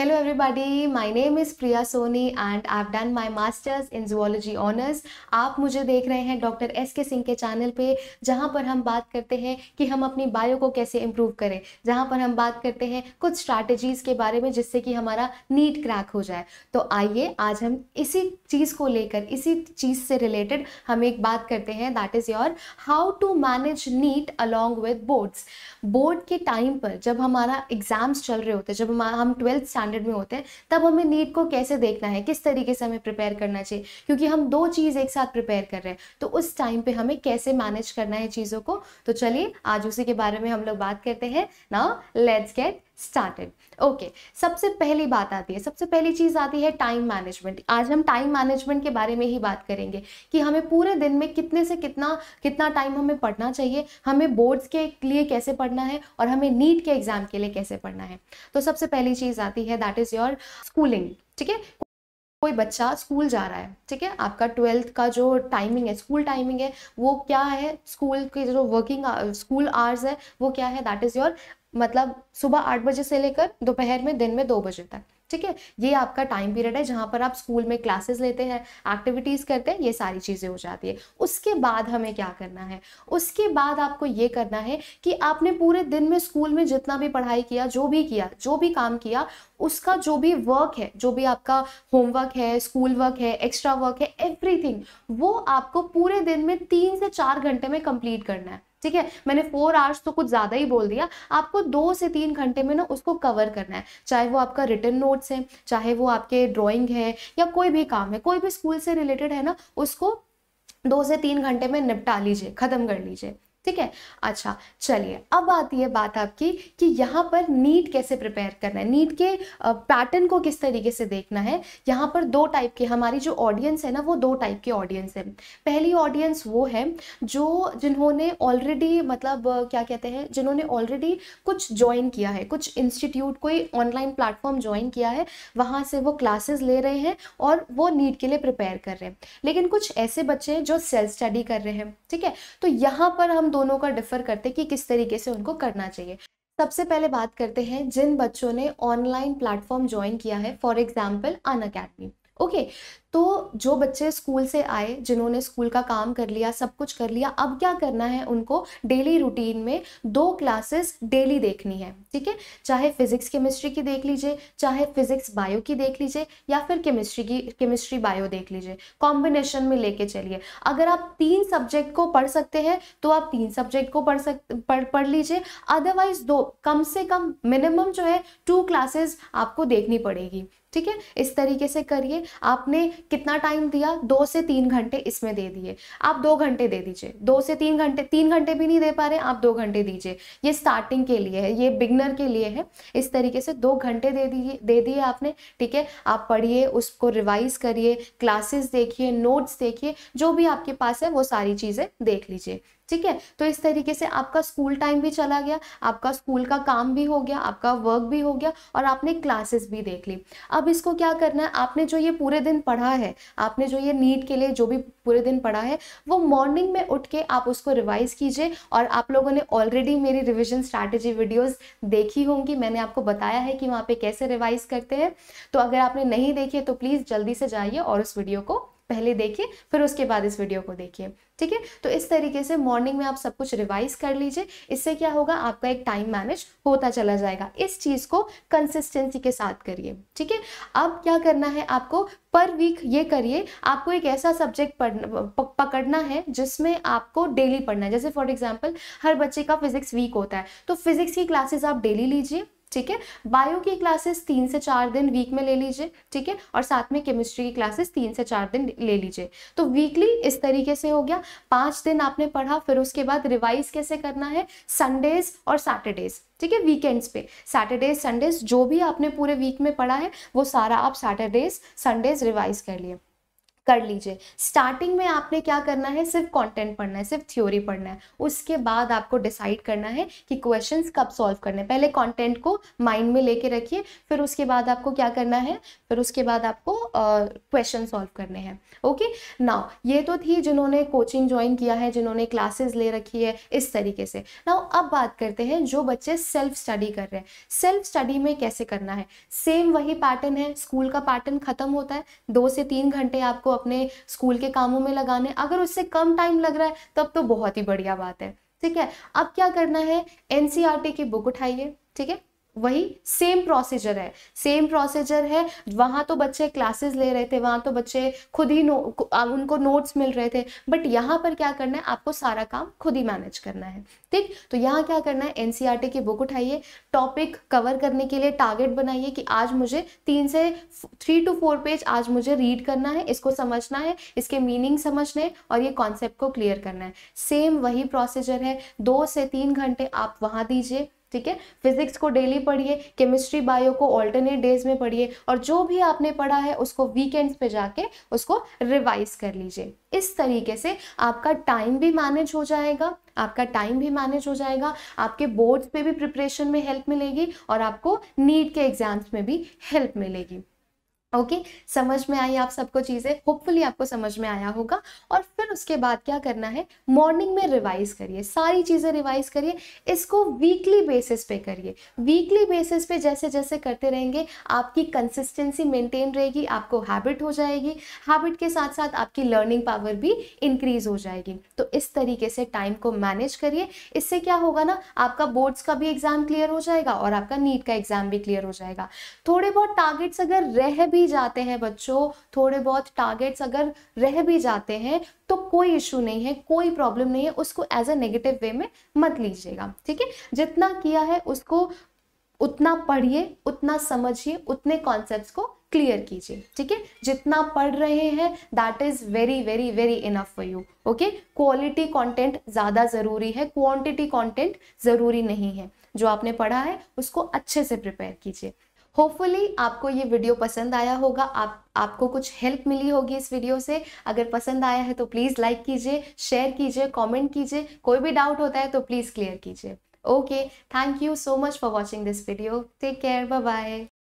Hello everybody. My name is Priya Soni and I've done my masters in zoology honors. आप मुझे देख रहे हैं डॉक्टर एस के सिंह के चैनल पे जहाँ पर हम बात करते हैं कि हम अपनी बायो को कैसे इम्प्रूव करें जहाँ पर हम बात करते हैं कुछ स्ट्रैटेजीज़ के बारे में जिससे कि हमारा नीट क्रैक हो जाए तो आइए आज हम इसी चीज़ को लेकर इसी चीज़ से रिलेटेड हम एक बात करते हैं that is your how to manage NEET along with boards board के टाइम पर जब हमारा एग्ज़ाम्स चल रहे होते जब हम ट्वेल्थ स्टैंडर्ड में होते हैं तब हमें नीट को कैसे देखना है किस तरीके से हमें प्रिपेयर करना चाहिए क्योंकि हम दो चीज़ एक साथ प्रिपेयर कर रहे हैं तो उस टाइम पे हमें कैसे मैनेज करना है चीज़ों को तो चलिए आज उसी के बारे में हम लोग बात करते हैं now let's get started okay सबसे पहली बात आती है सबसे पहली चीज़ आती है टाइम मैनेजमेंट आज हम टाइम मैनेजमेंट के बारे में ही बात करेंगे कि हमें पूरे दिन में कितने से कितना कितना टाइम हमें पढ़ना चाहिए हमें बोर्ड्स के लिए कैसे पढ़ना है और हमें नीट के एग्ज़ाम के लिए कैसे पढ़ना है तो सबसे पहली चीज़ आती है दैट इज़ योर स्कूलिंग ठीक है कोई बच्चा स्कूल जा रहा है ठीक है आपका ट्वेल्थ का जो टाइमिंग है स्कूल टाइमिंग है वो क्या है स्कूल के जो वर्किंग स्कूल आवर्स है वो क्या है दैट इज़ योर मतलब सुबह आठ बजे से लेकर दोपहर में दिन में दो बजे तक ठीक है ये आपका टाइम पीरियड है जहाँ पर आप स्कूल में क्लासेस लेते हैं एक्टिविटीज़ करते हैं ये सारी चीज़ें हो जाती है उसके बाद हमें क्या करना है उसके बाद आपको ये करना है कि आपने पूरे दिन में स्कूल में जितना भी पढ़ाई किया जो भी किया जो भी काम किया उसका जो भी वर्क है जो भी आपका होमवर्क है स्कूल वर्क है एक्स्ट्रा वर्क है एवरीथिंग वो आपको पूरे दिन में तीन से चार घंटे में कंप्लीट करना है ठीक है मैंने फोर आवर्स तो कुछ ज़्यादा ही बोल दिया आपको दो से तीन घंटे में ना उसको कवर करना है चाहे वो आपका रिटर्न नोट्स है चाहे वो आपके ड्रॉइंग है या कोई भी काम है कोई भी स्कूल से रिलेटेड है ना उसको दो से तीन घंटे में निपटा लीजिए ख़त्म कर लीजिए ठीक है अच्छा चलिए अब आती है बात आपकी कि यहाँ पर नीट कैसे प्रिपेयर करना है नीट के पैटर्न को किस तरीके से देखना है यहाँ पर दो टाइप के हमारी जो ऑडियंस है ना वो दो टाइप के ऑडियंस है पहली ऑडियंस वो है जो जिन्होंने ऑलरेडी मतलब क्या कहते हैं जिन्होंने ऑलरेडी कुछ ज्वाइन किया है कुछ इंस्टीट्यूट कोई ऑनलाइन प्लेटफॉर्म ज्वाइन किया है वहाँ से वो क्लासेज ले रहे हैं और वो नीट के लिए प्रिपेयर कर रहे हैं लेकिन कुछ ऐसे बच्चे हैं जो सेल्फ स्टडी कर रहे हैं ठीक है तो यहाँ पर हम दोनों का डिफर करते हैं कि किस तरीके से उनको करना चाहिए सबसे पहले बात करते हैं जिन बच्चों ने ऑनलाइन प्लेटफॉर्म ज्वाइन किया है for example Unacademy okay तो जो बच्चे स्कूल से आए जिन्होंने स्कूल का काम कर लिया सब कुछ कर लिया अब क्या करना है उनको डेली रूटीन में दो क्लासेस डेली देखनी है ठीक है चाहे फिजिक्स केमिस्ट्री की देख लीजिए चाहे फिजिक्स बायो की देख लीजिए या फिर केमिस्ट्री की केमिस्ट्री बायो देख लीजिए कॉम्बिनेशन में लेके चलिए अगर आप तीन सब्जेक्ट को पढ़ सकते हैं तो आप तीन सब्जेक्ट को पढ़ सक पढ़ पढ़ लीजिए अदरवाइज दो कम से कम मिनिमम जो है टू क्लासेस आपको देखनी पड़ेगी ठीक है इस तरीके से करिए आपने कितना टाइम दिया दो से तीन घंटे इसमें दे दिए आप दो घंटे दे दीजिए दो से तीन घंटे तीन घंटे भी नहीं दे पा रहे आप दो घंटे दीजिए ये स्टार्टिंग के लिए है ये बिगनर के लिए है इस तरीके से दो घंटे दे दिए दे दिए आपने ठीक है आप पढ़िए उसको रिवाइज करिए क्लासेस देखिए नोट्स देखिए जो भी आपके पास है वो सारी चीज़ें देख लीजिए ठीक है तो इस तरीके से आपका स्कूल टाइम भी चला गया आपका स्कूल का काम भी हो गया आपका वर्क भी हो गया और आपने क्लासेस भी देख ली अब इसको क्या करना है आपने जो ये पूरे दिन पढ़ा है आपने जो ये नीट के लिए जो भी पूरे दिन पढ़ा है वो मॉर्निंग में उठ के आप उसको रिवाइज कीजिए और आप लोगों ने ऑलरेडी मेरी रिविजन स्ट्रैटेजी वीडियोज़ देखी होंगी मैंने आपको बताया है कि वहाँ पे कैसे रिवाइज करते हैं तो अगर आपने नहीं है तो प्लीज़ जल्दी से जाइए और उस वीडियो को पहले देखिए फिर उसके बाद इस वीडियो को देखिए ठीक है तो इस तरीके से मॉर्निंग में आप सब कुछ रिवाइज कर लीजिए इससे क्या होगा आपका एक टाइम मैनेज होता चला जाएगा इस चीज़ को कंसिस्टेंसी के साथ करिए ठीक है अब क्या करना है आपको पर वीक ये करिए आपको एक ऐसा सब्जेक्ट पढ़ना पकड़ना है जिसमें आपको डेली पढ़ना है जैसे फॉर एग्जाम्पल हर बच्चे का फिजिक्स वीक होता है तो फिजिक्स की क्लासेस आप डेली लीजिए ठीक है बायो की क्लासेस तीन से चार दिन वीक में ले लीजिए ठीक है और साथ में केमिस्ट्री की क्लासेस तीन से चार दिन ले लीजिए तो वीकली इस तरीके से हो गया पांच दिन आपने पढ़ा फिर उसके बाद रिवाइज कैसे करना है संडेज और सैटरडेज ठीक है वीकेंड्स पे सैटरडेज संडेज जो भी आपने पूरे वीक में पढ़ा है वो सारा आप सैटरडेज संडेज रिवाइज कर लिए कर लीजिए स्टार्टिंग में आपने क्या करना है सिर्फ कंटेंट पढ़ना है सिर्फ थ्योरी पढ़ना है उसके बाद आपको डिसाइड करना है कि क्वेश्चंस कब सॉल्व करने पहले कंटेंट को माइंड में लेके रखिए फिर उसके बाद आपको क्या करना है फिर उसके बाद आपको क्वेश्चन uh, सॉल्व करने हैं ओके नाउ ये तो थी जिन्होंने कोचिंग ज्वाइन किया है जिन्होंने क्लासेस ले रखी है इस तरीके से नाउ अब बात करते हैं जो बच्चे सेल्फ स्टडी कर रहे हैं सेल्फ स्टडी में कैसे करना है सेम वही पैटर्न है स्कूल का पैटर्न खत्म होता है दो से तीन घंटे आपको अपने स्कूल के कामों में लगाने अगर उससे कम टाइम लग रहा है तब तो बहुत ही बढ़िया बात है ठीक है अब क्या करना है एनसीआरटी e की बुक उठाइए ठीक है वही सेम प्रोसीजर है सेम प्रोसीजर है वहां तो बच्चे क्लासेस ले रहे थे वहां तो बच्चे खुद ही नो उनको नोट्स मिल रहे थे बट यहाँ पर क्या करना है आपको सारा काम खुद ही मैनेज करना है ठीक तो यहाँ क्या करना है एनसीईआरटी e की बुक उठाइए टॉपिक कवर करने के लिए टारगेट बनाइए कि आज मुझे तीन से थ्री टू फोर पेज आज मुझे रीड करना है इसको समझना है इसके मीनिंग समझने और ये कॉन्सेप्ट को क्लियर करना है सेम वही प्रोसीजर है दो से तीन घंटे आप वहां दीजिए ठीक है फिजिक्स को डेली पढ़िए केमिस्ट्री बायो को ऑल्टरनेट डेज में पढ़िए और जो भी आपने पढ़ा है उसको वीकेंड्स पे जाके उसको रिवाइज कर लीजिए इस तरीके से आपका टाइम भी मैनेज हो जाएगा आपका टाइम भी मैनेज हो जाएगा आपके बोर्ड्स पे भी प्रिपरेशन में हेल्प मिलेगी और आपको नीट के एग्जाम्स में भी हेल्प मिलेगी ओके okay, समझ में आई आप सबको चीज़ें होपफुली आपको समझ में आया होगा और फिर उसके बाद क्या करना है मॉर्निंग में रिवाइज करिए सारी चीज़ें रिवाइज करिए इसको वीकली बेसिस पे करिए वीकली बेसिस पे जैसे जैसे करते रहेंगे आपकी कंसिस्टेंसी मेंटेन रहेगी आपको हैबिट हो जाएगी हैबिट के साथ साथ आपकी लर्निंग पावर भी इंक्रीज हो जाएगी तो इस तरीके से टाइम को मैनेज करिए इससे क्या होगा ना आपका बोर्ड्स का भी एग्ज़ाम क्लियर हो जाएगा और आपका नीट का एग्ज़ाम भी क्लियर हो जाएगा थोड़े बहुत टारगेट्स अगर रह भी भी जाते हैं बच्चों थोड़े बहुत टारगेट्स अगर रह भी जाते हैं तो कोई इशू नहीं है कोई प्रॉब्लम नहीं है उसको एज अ नेगेटिव वे में मत लीजिएगा ठीक है जितना किया है उसको उतना पढ़िए उतना समझिए उतने कॉन्सेप्ट को क्लियर कीजिए ठीक है जितना पढ़ रहे हैं that is very very very enough for you okay quality content ज़्यादा ज़रूरी है क्वांटिटी कंटेंट ज़रूरी नहीं है जो आपने पढ़ा है उसको अच्छे से प्रिपेयर कीजिए होपफुली आपको ये वीडियो पसंद आया होगा आप आपको कुछ हेल्प मिली होगी इस वीडियो से अगर पसंद आया है तो प्लीज़ लाइक कीजिए शेयर कीजिए कमेंट कीजिए कोई भी डाउट होता है तो प्लीज़ क्लियर कीजिए okay thank you so much for watching this video take care bye